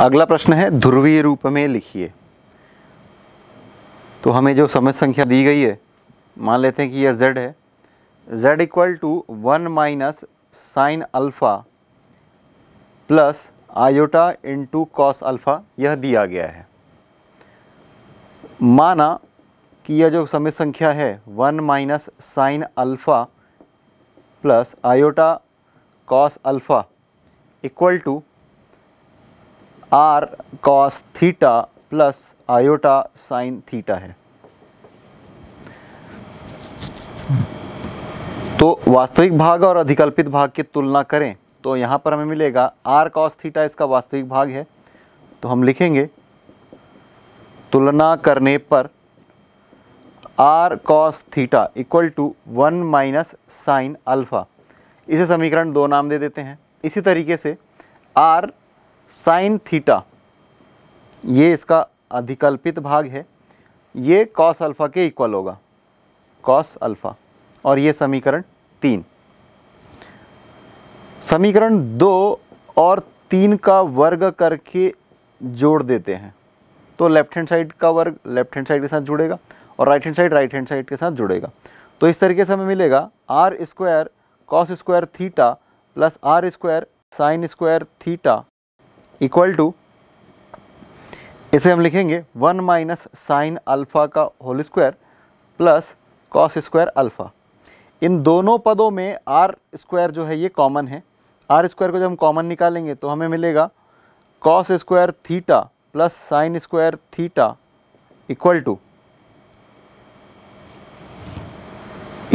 अगला प्रश्न है ध्रुवीय रूप में लिखिए तो हमें जो समय संख्या दी गई है मान लेते हैं कि यह z है z equal to one minus sine alpha plus iota into cos alpha यह दिया गया है माना कि यह जो समय संख्या है one minus sine alpha plus iota cos alpha equal to r cos theta plus iota sine theta है तो वास्तविक भाग और अधिकल्पित भाग की तुलना करें तो यहाँ पर हमें मिलेगा आर कॉस थीटा इसका वास्तविक भाग है तो हम लिखेंगे तुलना करने पर r cos theta equal to one minus sine alpha इसे समीकरण दो नाम दे देते हैं इसी तरीके से आर साइन थीटा ये इसका अधिकल्पित भाग है ये कॉस अल्फ़ा के इक्वल होगा कॉस अल्फ़ा और ये समीकरण तीन समीकरण दो और तीन का वर्ग करके जोड़ देते हैं तो लेफ्ट हैंड साइड का वर्ग लेफ्ट हैंड साइड के साथ जुड़ेगा और right hand side right hand side के साथ जुड़ेगा तो इस तरीके से हमें मिलेगा r square cos square theta plus r square sine square theta equal to इसे हम लिखेंगे वन माइनस साइन अल्फ़ा का whole square plus cos square alpha इन दोनों पदों में आर स्क्वायर जो है ये कॉमन है आर स्क्वायर को जब हम कॉमन निकालेंगे तो हमें मिलेगा cos square theta plus sine square theta equal to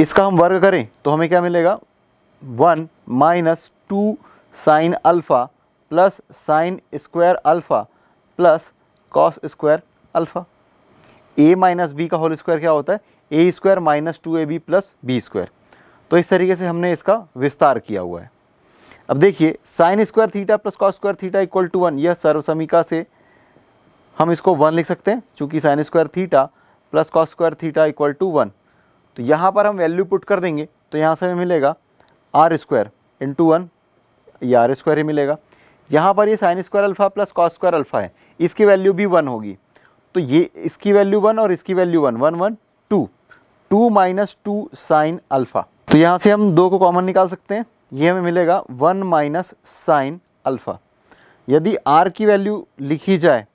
इसका हम वर्ग करें तो हमें क्या मिलेगा one minus two sine alpha plus sine square alpha plus cos square alpha a minus b का होल स्क्वायर क्या होता है a square minus two a b plus B square तो इस तरीके से हमने इसका विस्तार किया हुआ है अब देखिए sine square theta plus cos square theta equal to one यह सर्वसमिका से हम इसको वन लिख सकते हैं चूँकि sine square theta plus cos square theta equal to one तो यहाँ पर हम वैल्यू पुट कर देंगे तो यहाँ से हमें मिलेगा आर स्क्वायर इंटू वन ये आर स्क्वायर ही मिलेगा यहाँ पर ये sine square alpha plus cos square alpha है इसकी वैल्यू भी वन होगी तो ये इसकी वैल्यू वन और इसकी value one one one two two minus two sine alpha तो यहाँ से हम दो को कॉमन निकाल सकते हैं ये हमें मिलेगा वन माइनस साइन अल्फ़ा यदि आर की वैल्यू लिखी जाए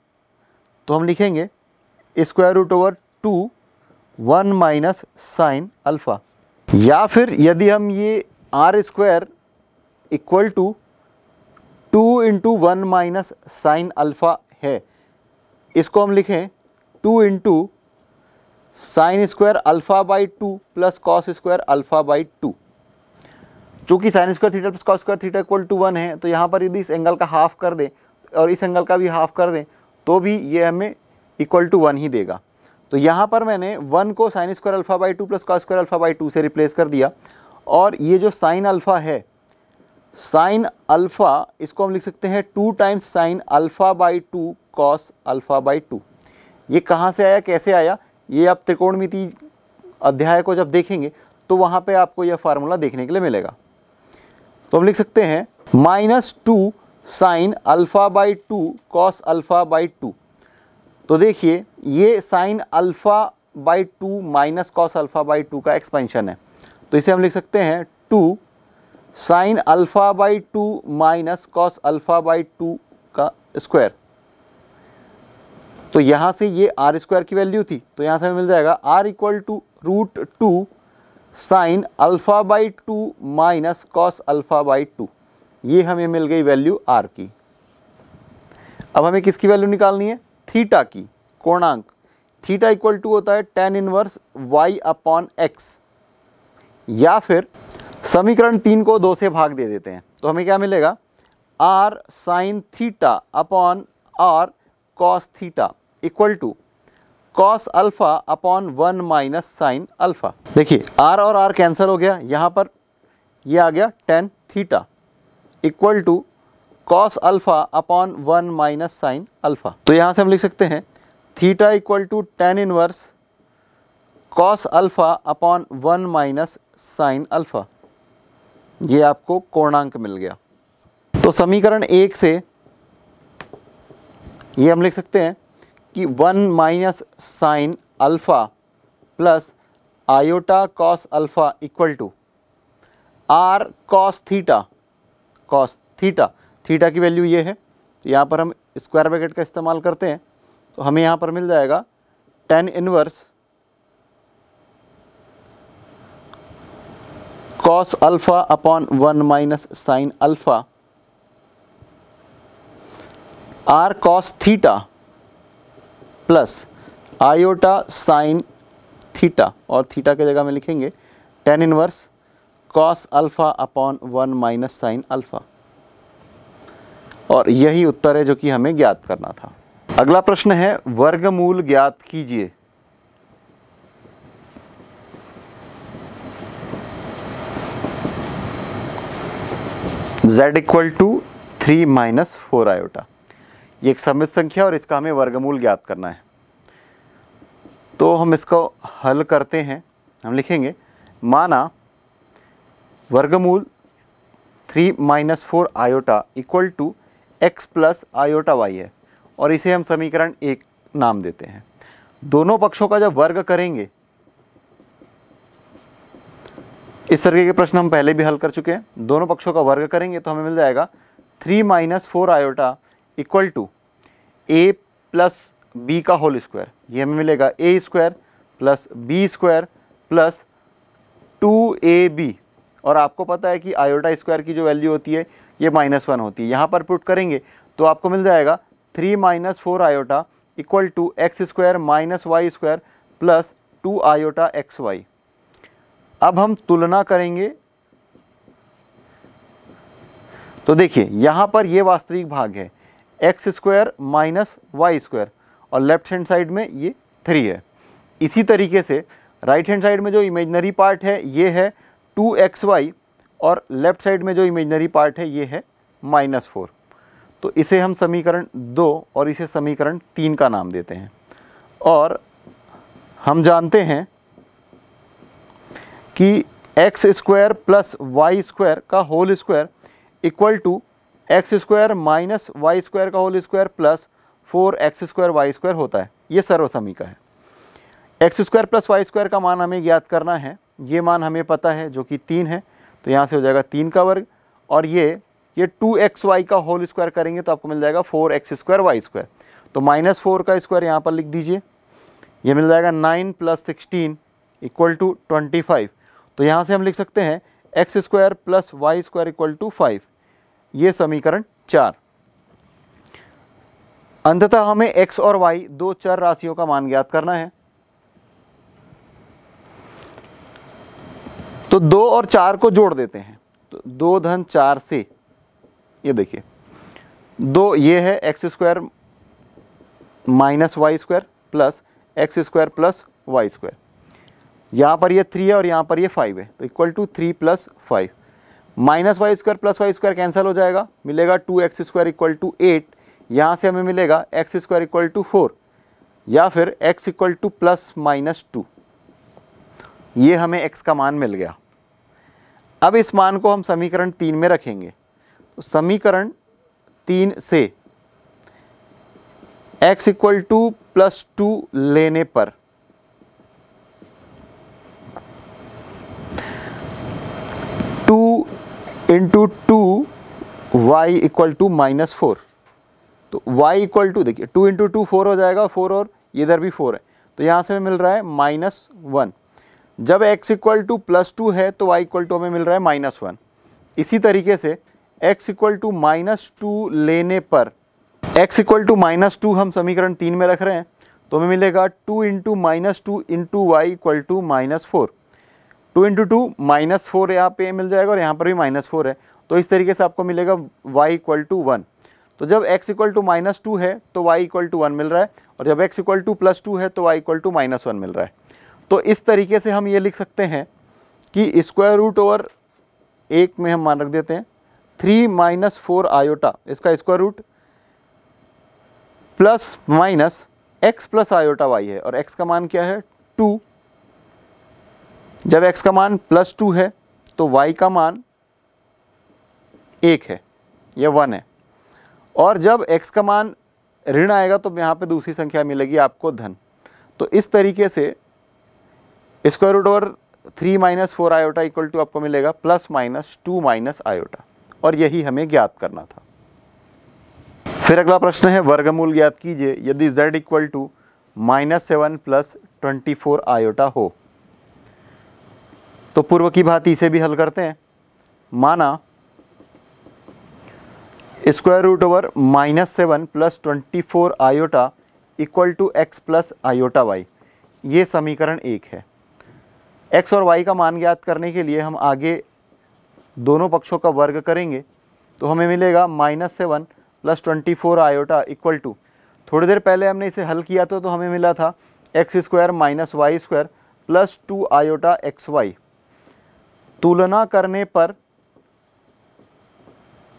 तो हम लिखेंगे square root over two one minus sine alpha या फिर यदि हम ये r square equal to two into one minus sine alpha है इसको हम लिखें two into sine square alpha by two plus cos square alpha by two चूँकि sine square theta plus cos square theta equal to one है तो यहाँ पर यदि इस एंगल का हाफ कर दें और इस एंगल का भी हाफ कर दें तो भी ये हमें इक्वल टू वन ही देगा तो यहाँ पर मैंने वन को sine square alpha by two plus cos square alpha by two से रिप्लेस कर दिया और ये जो साइन अल्फ़ा है साइन अल्फ़ा इसको हम लिख सकते हैं two times sine alpha by two cos alpha by two ये कहाँ से आया कैसे आया ये आप त्रिकोणमिति अध्याय को जब देखेंगे तो वहाँ पे आपको यह फार्मूला देखने के लिए मिलेगा तो हम लिख सकते हैं minus two sine alpha by two cos alpha by two तो देखिए ये sine alpha by two minus cos alpha by two का एक्सपेंशन है तो इसे हम लिख सकते हैं two sine alpha by two minus cos alpha by two का स्क्वायर तो यहाँ से ये आर स्क्वायर की वैल्यू थी तो यहाँ से हमें मिल जाएगा r equal to root two sine alpha by two minus cos alpha by two ये हमें मिल गई वैल्यू आर की अब हमें किसकी वैल्यू निकालनी है थीटा की कोणांक थीटा इक्वल टू होता है tan inverse y upon x या फिर समीकरण तीन को दो से भाग दे देते हैं तो हमें क्या मिलेगा r sine theta upon r cos theta equal to cos alpha upon one minus sine alpha देखिए आर और आर कैंसिल हो गया यहाँ पर ये आ गया tan theta equal to cos alpha upon one minus sine alpha तो यहाँ से हम लिख सकते हैं theta equal to tan inverse cos alpha upon one minus sine alpha ये आपको कोणांक मिल गया तो समीकरण एक से ये हम लिख सकते हैं कि one minus sine alpha plus iota cos alpha equal to r cos theta cos theta theta की वैल्यू ये है तो यहाँ पर हम स्क्वायर ब्रैकेट का इस्तेमाल करते हैं तो हमें यहाँ पर मिल जाएगा tan inverse cos alpha upon one minus sine alpha r cos theta plus iota sine theta और थीटा के जगह में लिखेंगे tan inverse cos alpha upon one minus sine alpha और यही उत्तर है जो कि हमें ज्ञात करना था अगला प्रश्न है वर्गमूल ज्ञात कीजिए z equal to three minus four iota ये एक समित संख्या और इसका हमें वर्गमूल ज्ञात करना है तो हम इसको हल करते हैं हम लिखेंगे माना वर्गमूल three minus four iota equal to x plus iota y है और इसे हम समीकरण एक नाम देते हैं दोनों पक्षों का जब वर्ग करेंगे इस तरीके के प्रश्न हम पहले भी हल कर चुके हैं दोनों पक्षों का वर्ग करेंगे तो हमें मिल जाएगा three minus four iota equal to a plus b का होल स्क्वायर ये हमें मिलेगा a square plus B square plus two a b और आपको पता है कि आयोटा स्क्वायर की जो वैल्यू होती है ये माइनस वन होती है यहाँ पर पुट करेंगे तो आपको मिल जाएगा three minus four iota equal to x square minus y square plus two iota x y अब हम तुलना करेंगे तो देखिए यहाँ पर ये वास्तविक भाग है x square minus y square और लेफ्ट हैंड साइड में ये थ्री है इसी तरीके से राइट हैंड साइड में जो इमेजनरी पार्ट है ये है टू एक्स वाई और लेफ्ट साइड में जो इमेजनरी पार्ट है ये है माइनस फोर तो इसे हम समीकरण दो और इसे समीकरण तीन का नाम देते हैं और हम जानते हैं कि x square plus y square का whole square equal to x square minus y square का whole square plus four x square y square होता है ये सर्वसमीका है x square plus y square का मान हमें ज्ञात करना है ये मान हमें पता है जो कि तीन है तो यहाँ से हो जाएगा तीन का वर्ग और ये ये टू एक्स वाई का होल स्क्वायर करेंगे तो आपको मिल जाएगा four x square y square तो माइनस फोर का स्क्वायर यहाँ पर लिख दीजिए ये मिल जाएगा nine plus sixteen equal to twenty five तो यहाँ से हम लिख सकते हैं x square plus y square equal to five ये समीकरण चार अंततः हमें एक्स और वाई दो चर राशियों का मान ज्ञात करना है तो दो और चार को जोड़ देते हैं तो दो धन चार से ये देखिए दो ये है x square minus y square plus x square plus y square यहाँ पर ये थ्री है और यहाँ पर ये फाइव है तो equal to three plus five minus y square plus y square cancel हो जाएगा मिलेगा two x square equal to eight यहाँ से हमें मिलेगा x square equal to four या फिर x equal to plus minus two ये हमें एक्स का मान मिल गया अब इस मान को हम समीकरण तीन में रखेंगे तो समीकरण तीन से x equal to plus two लेने पर into two y equal to minus four तो y इक्वल टू देखिए टू इंटू टू फोर हो जाएगा फोर और इधर भी फोर है तो यहाँ से हमें मिल रहा है माइनस वन जब x equal to plus two है तो y इक्वल टू हमें मिल रहा है माइनस वन इसी तरीके से x equal to minus two लेने पर x equal to minus two हम समीकरण तीन में रख रहे हैं तो हमें मिलेगा two into minus two into y equal to minus four two into two minus four यहाँ पे मिल जाएगा और यहाँ पर भी माइनस फोर है तो इस तरीके से आपको मिलेगा वाई इक्वल टू वन तो जब x equal to minus two है तो वाई इक्वल टू वन मिल रहा है और जब x equal to plus two है तो y equal to minus one मिल रहा है तो इस तरीके से हम ये लिख सकते हैं कि स्क्वायर रूट ओवर एक में हम मान रख देते हैं थ्री माइनस फोर आयोटा इसका square root plus minus x plus iota y है और एक्स का मान क्या है टू जब x का मान प्लस टू है तो y का मान एक है या वन है और जब x का मान ऋण आएगा तो यहाँ पे दूसरी संख्या मिलेगी आपको धन तो इस तरीके से square root over three minus four iota equal to आपको मिलेगा plus minus two minus iota और यही हमें ज्ञात करना था फिर अगला प्रश्न है वर्गमूल ज्ञात कीजिए यदि z equal to minus seven plus twenty four iota हो तो पूर्व की भांति इसे भी हल करते हैं माना square root over minus seven plus twenty four iota equal to x plus iota y ये समीकरण एक है एक्स और वाई का मान ज्ञात करने के लिए हम आगे दोनों पक्षों का वर्ग करेंगे तो हमें मिलेगा minus seven plus twenty four iota equal to थोड़ी देर पहले हमने इसे हल किया था तो हमें मिला था x square minus y square plus two iota x y तुलना करने पर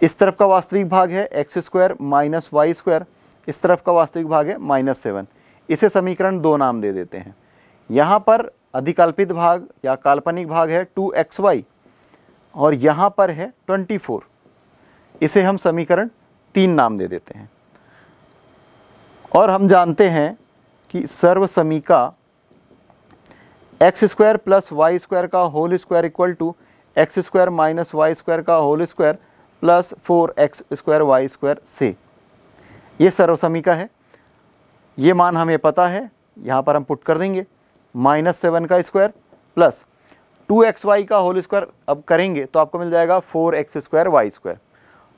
इस तरफ का वास्तविक भाग है x square minus y square इस तरफ का वास्तविक भाग है माइनस सेवन इसे समीकरण दो नाम दे देते हैं यहाँ पर अधिकल्पित भाग या काल्पनिक भाग है टू एक्स वाई और यहाँ पर है ट्वेंटी फोर इसे हम समीकरण तीन नाम दे देते हैं और हम जानते हैं कि सर्व समीका x square plus y square का whole square equal to x square minus y square का whole square plus four x square y square से ये सर्वसमिका है ये मान हमें पता है यहाँ पर हम पुट कर देंगे माइनस सेवन का square plus two x y का होल स्क्वायर अब करेंगे तो आपको मिल जाएगा four x square y square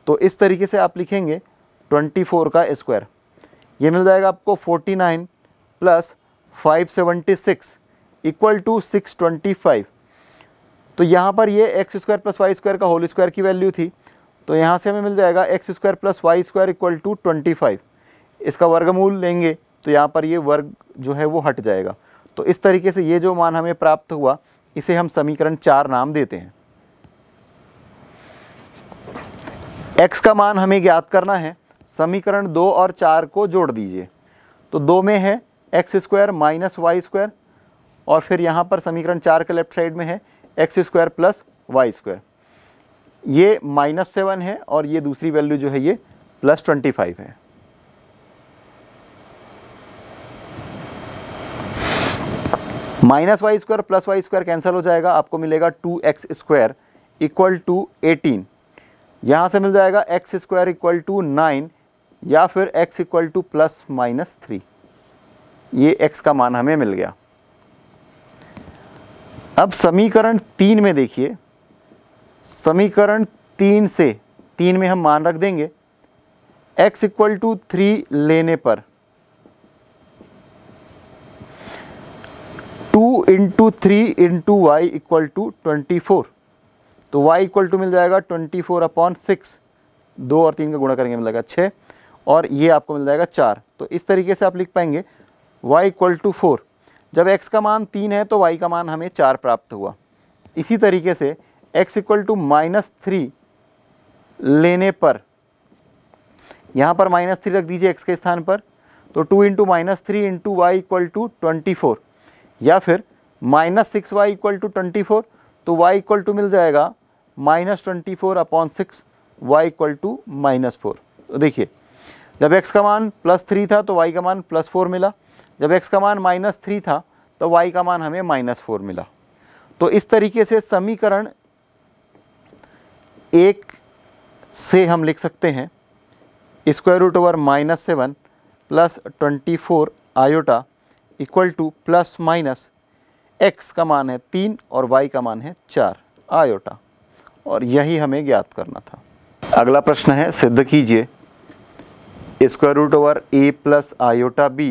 तो इस तरीके से आप लिखेंगे ट्वेंटी फोर का स्क्वायर ये मिल जाएगा आपको forty nine plus five seventy six equal to six twenty five तो यहाँ पर ये x square plus y square का होल स्क्वायर की वैल्यू थी तो यहाँ से हमें मिल जाएगा x square plus y square equal to twenty five इसका वर्गमूल लेंगे तो यहाँ पर ये वर्ग जो है वो हट जाएगा तो इस तरीके से ये जो मान हमें प्राप्त हुआ इसे हम समीकरण चार नाम देते हैं एक्स का मान हमें ज्ञात करना है समीकरण दो और चार को जोड़ दीजिए तो दो में है x square minus y square और फिर यहाँ पर समीकरण चार के लेफ्ट साइड में है x square plus y square ये माइनस सेवन है और ये दूसरी वैल्यू जो है ये प्लस ट्वेंटी फाइव है minus y square plus y square cancel हो जाएगा आपको मिलेगा two x square equal to eighteen यहाँ से मिल जाएगा x square equal to nine या फिर x equal to plus minus three ये एक्स का मान हमें मिल गया अब समीकरण तीन में देखिए समीकरण तीन से तीन में हम मान रख देंगे x इक्वल टू थ्री लेने पर two into three into y equal to twenty four तो y इक्वल टू मिल जाएगा ट्वेंटी फोर अपॉन सिक्स दो और तीन का गुणा करेंगे मिल जाएगा छः और ये आपको मिल जाएगा चार तो इस तरीके से आप लिख पाएंगे y इक्वल टू फोर जब x का मान तीन है तो y का मान हमें चार प्राप्त हुआ इसी तरीके से x equal to minus three लेने पर यहाँ पर माइनस थ्री रख दीजिए x के स्थान पर तो two into minus three into y equal to twenty four या फिर minus six y equal to twenty four तो y इक्वल टू मिल जाएगा minus twenty four upon six y equal to minus four तो देखिए जब x का मान प्लस थ्री था तो y का मान प्लस फोर मिला जब x का मान माइनस थ्री था तो y का मान हमें माइनस फोर मिला तो इस तरीके से समीकरण एक से हम लिख सकते हैं square root over minus seven plus twenty four iota equal to plus minus x का मान है तीन और वाई का मान है चार आयोटा और यही हमें ज्ञात करना था अगला प्रश्न है सिद्ध कीजिए square root over A plus iota B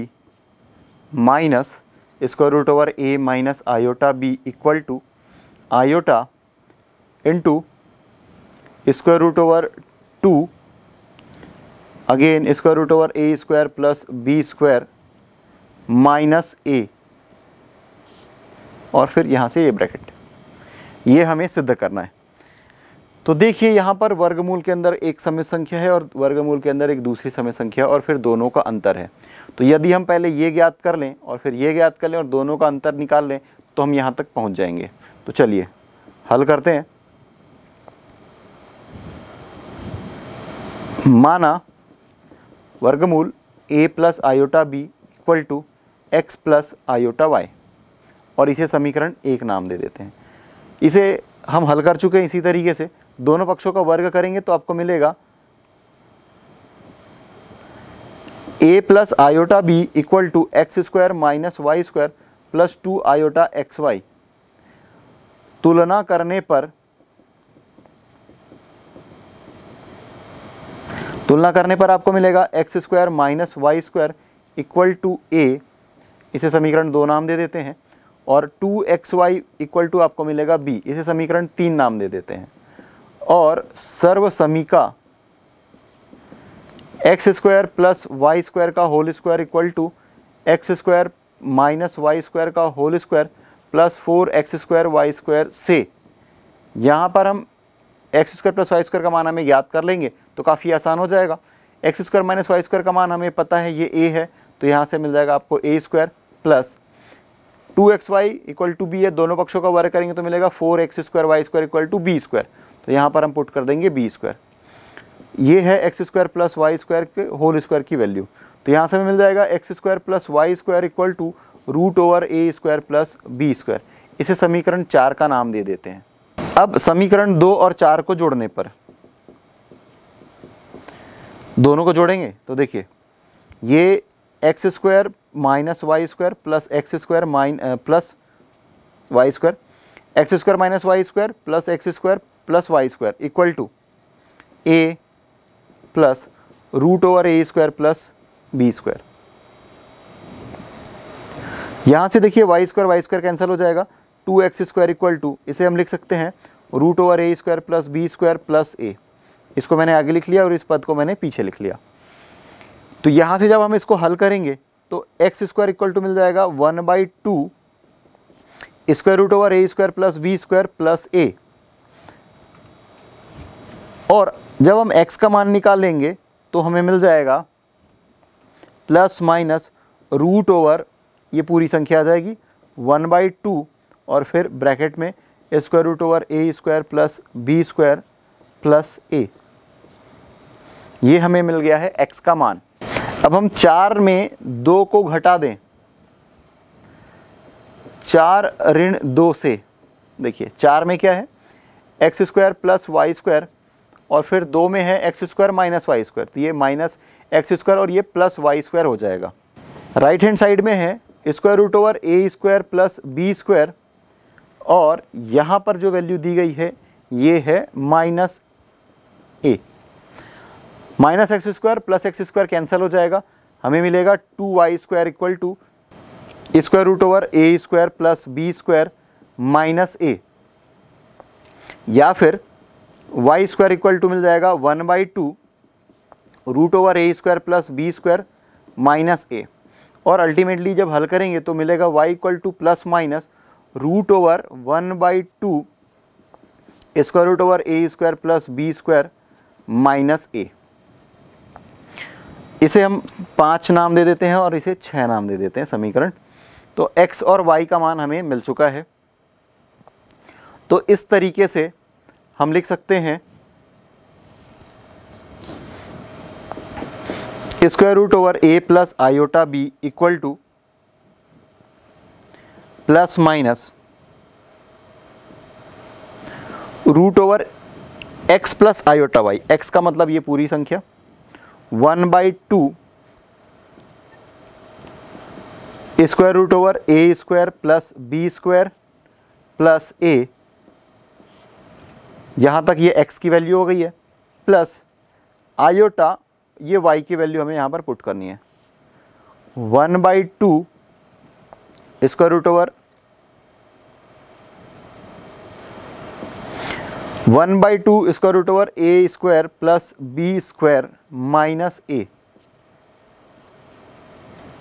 minus square root over a minus iota B equal to iota into square root over two again square root over A square plus B square minus ए और फिर यहाँ से ये bracket ये हमें सिद्ध करना है तो देखिए यहाँ पर वर्गमूल के अंदर एक समय संख्या है और वर्गमूल के अंदर एक दूसरी समय संख्या और फिर दोनों का अंतर है तो यदि हम पहले ये ज्ञात कर लें और फिर ये ज्ञात कर लें और दोनों का अंतर निकाल लें तो हम यहाँ तक पहुँच जाएंगे तो चलिए हल करते हैं माना वर्गमूल a plus iota B equal to x plus iota y और इसे समीकरण एक नाम दे देते हैं इसे हम हल कर चुके हैं इसी तरीके से दोनों पक्षों का वर्ग करेंगे तो आपको मिलेगा a plus iota B equal to x square minus y square plus two iota x y तुलना करने पर तुलना करने पर आपको मिलेगा x square minus y square equal to a इसे समीकरण दो नाम दे देते हैं और two x y equal to आपको मिलेगा बी इसे समीकरण तीन नाम दे देते हैं और समीका x square plus y square का whole square equal to x square minus y square का whole square plus four x square y square से यहाँ पर हम x square plus y square का मान हमें याद कर लेंगे तो काफ़ी आसान हो जाएगा x square minus y square का मान हमें पता है ये ए है तो यहाँ से मिल जाएगा आपको a square plus two x y equal to b है दोनों पक्षों का वर्क करेंगे तो मिलेगा four x square y square equal to b square तो यहाँ पर हम पुट कर देंगे बी स्क्वायर ये है x square plus y square के होल स्क्वायर की वैल्यू तो यहाँ से हमें मिल जाएगा x square plus y square equal to root over A square plus B square इसे समीकरण चार का नाम दे देते हैं अब समीकरण दो और चार को जोड़ने पर दोनों को जोड़ेंगे तो देखिए ये x square minus y square plus x square minus plus y square x square minus y square plus x square plus y square equal to a plus root over A square plus B square यहाँ से देखिए y square y square cancel हो जाएगा two x square equal to इसे हम लिख सकते हैं root over A square plus B square plus a इसको मैंने आगे लिख लिया और इस पद को मैंने पीछे लिख लिया तो यहाँ से जब हम इसको हल करेंगे तो एक्स स्क्वायर इक्वल टू मिल जाएगा one by two square root over A square plus B square plus a और जब हम x का मान निकालेंगे तो हमें मिल जाएगा प्लस माइनस रूट ओवर ये पूरी संख्या आ जाएगी वन बाई टू और फिर ब्रैकेट में square root over A square plus B square plus a ये हमें मिल गया है x का मान अब हम चार में दो को घटा दें चार ऋण दो से देखिए चार में क्या है x square plus y square और फिर दो में है x square minus y square तो ये माइनस एक्स स्क्वायर और ये प्लस वाई स्क्वायर हो जाएगा राइट हैंड साइड में है स्क्वायर रूट ओवर ए स्क्वायर प्लस बी स्क्वायर और यहाँ पर जो वैल्यू दी गई है ये है माइनस ए minus x square plus x square cancel हो जाएगा हमें मिलेगा two y square equal to square root over A square plus B square minus a या फिर वाई स्क्वायर इक्वल टू मिल जाएगा one by two root over A square plus B square minus ए और ultimately जब हल करेंगे तो मिलेगा y equal to plus minus root over one by two square root over A square plus B square minus a इसे हम पाँच नाम दे देते हैं और इसे छः नाम दे देते हैं समीकरण तो x और y का मान हमें मिल चुका है तो इस तरीके से हम लिख सकते हैं square root over A plus iota B equal to plus minus root over x plus iota y x का मतलब ये पूरी संख्या one by two square root over A square plus B square plus a यहाँ तक ये x की value हो गई है प्लस आयोटा ये वाई की वैल्यू हमें यहाँ पर पुट करनी है one by two square root over one by two square root over A square plus B square minus a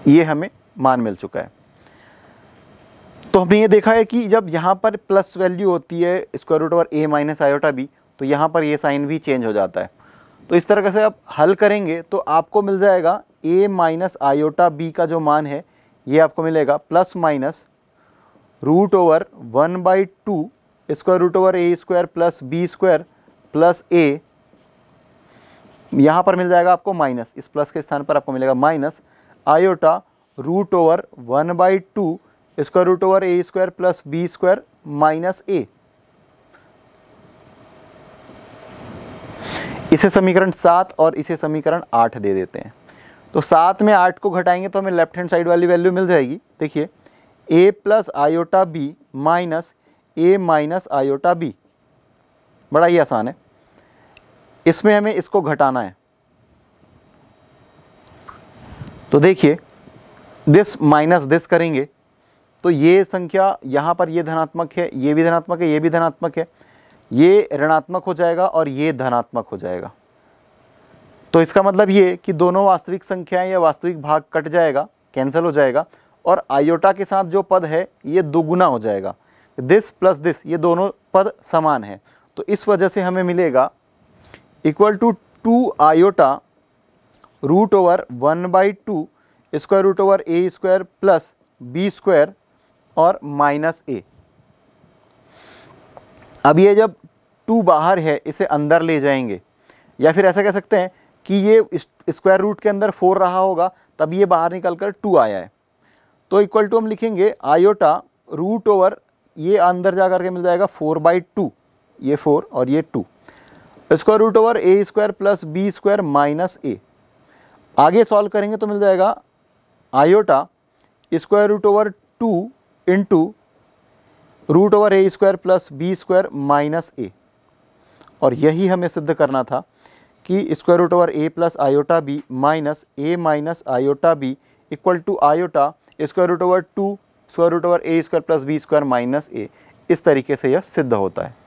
ये हमें मान मिल चुका है तो हमने ये देखा है कि जब यहाँ पर प्लस वैल्यू होती है square root over a minus iota b तो यहाँ पर ये साइन भी चेंज हो जाता है तो इस तरह से आप हल करेंगे तो आपको मिल जाएगा ए माइनस आयोटा बी का जो मान है ये आपको मिलेगा plus minus root over one by two square root over A square plus B square plus a यहाँ पर मिल जाएगा आपको माइनस इस प्लस के स्थान पर आपको मिलेगा minus iota root over one by two square root over A square plus B square minus a इसे समीकरण सात और इसे समीकरण आठ दे देते हैं तो सात में आठ को घटाएंगे तो हमें लेफ्ट हैंड साइड वाली वैल्यू मिल जाएगी देखिए A plus iota B minus A minus iota B बड़ा ही आसान है इसमें हमें इसको घटाना है तो देखिए दिस माइनस दिस करेंगे तो ये संख्या यहाँ पर ये धनात्मक है ये भी धनात्मक है ये भी धनात्मक है ये ऋणात्मक हो जाएगा और ये धनात्मक हो जाएगा तो इसका मतलब ये कि दोनों वास्तविक संख्याएं या वास्तविक भाग कट जाएगा कैंसिल हो जाएगा और आयोटा के साथ जो पद है ये दोगुना हो जाएगा दिस प्लस दिस ये दोनों पद समान है तो इस वजह से हमें मिलेगा equal to two iota root over one by two square root over A square plus B square और माइनस ए अब ये जब टू बाहर है इसे अंदर ले जाएंगे या फिर ऐसा कह सकते हैं कि ये स्क्वायर रूट के अंदर फोर रहा होगा तब ये बाहर निकल कर टू आया है तो इक्वल टू हम लिखेंगे आयोटा रूट ओवर ये अंदर जा करके मिल जाएगा फोर बाई टू ये फोर और ये two square root over A square plus B square minus A आगे सॉल्व करेंगे तो मिल जाएगा iota square root over two into root over ए square plus B square minus ए और यही हमें सिद्ध करना था कि square root over A plus iota B minus A minus iota B equal to iota square root over two square root over A square plus B square minus A इस तरीके से यह सिद्ध होता है